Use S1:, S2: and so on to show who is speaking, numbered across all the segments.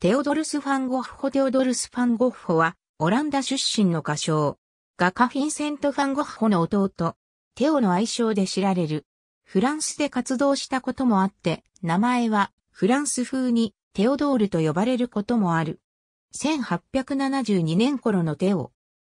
S1: テオドルス・ファン・ゴッホテオドルス・ファン・ゴッホは、オランダ出身の歌唱。画家フィンセント・ファン・ゴッホの弟、テオの愛称で知られる。フランスで活動したこともあって、名前はフランス風にテオドールと呼ばれることもある。1872年頃のテオ。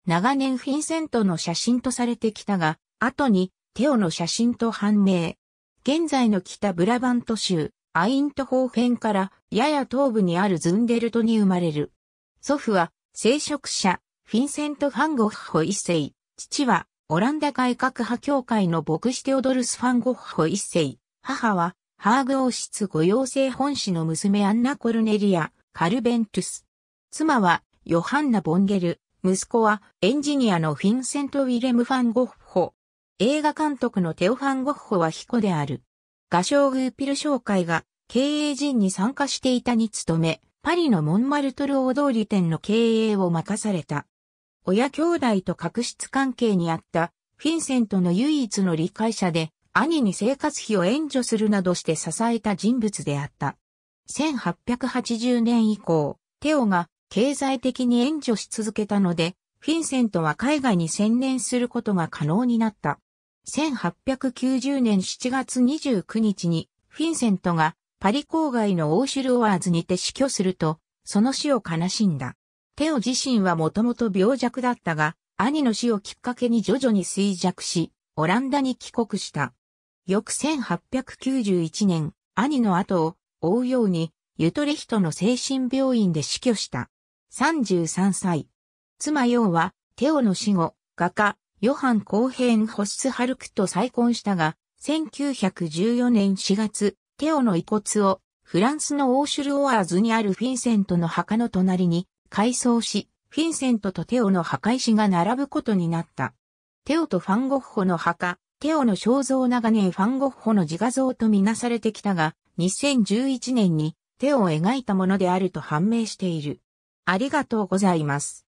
S1: 長年フィンセントの写真とされてきたが、後にテオの写真と判明。現在の北ブラバント州、アイントホーフェンからやや東部にあるズンデルトに生まれる。祖父は聖職者、フィンセント・ファンゴッホ一世。父はオランダ改革派協会の牧師テオドルス・ファンゴッホ一世。母はハーグ王室御用性本師の娘アンナ・コルネリア、カルベントゥス。妻はヨハンナ・ボンゲル。息子はエンジニアのフィンセント・ウィレム・ファンゴッホ。映画監督のテオ・ファンゴッホは彦である。画商グーピル商会が経営陣に参加していたに努め、パリのモンマルトル大通り店の経営を任された。親兄弟と確執関係にあったフィンセントの唯一の理解者で、兄に生活費を援助するなどして支えた人物であった。1880年以降、テオが経済的に援助し続けたので、フィンセントは海外に専念することが可能になった。1890年7月29日に、フィンセントがパリ郊外のオーシュルワーズにて死去すると、その死を悲しんだ。テオ自身はもともと病弱だったが、兄の死をきっかけに徐々に衰弱し、オランダに帰国した。翌1891年、兄の後を追うように、ユトレヒトの精神病院で死去した。33歳。妻ヨウは、テオの死後、画家、ヨハン・コーヘン・ホス・ハルクと再婚したが、1914年4月、テオの遺骨をフランスのオーシュル・オアーズにあるフィンセントの墓の隣に改装し、フィンセントとテオの墓石が並ぶことになった。テオとファンゴッホの墓、テオの肖像長年ファンゴッホの自画像とみなされてきたが、2011年にテオを描いたものであると判明している。ありがとうございます。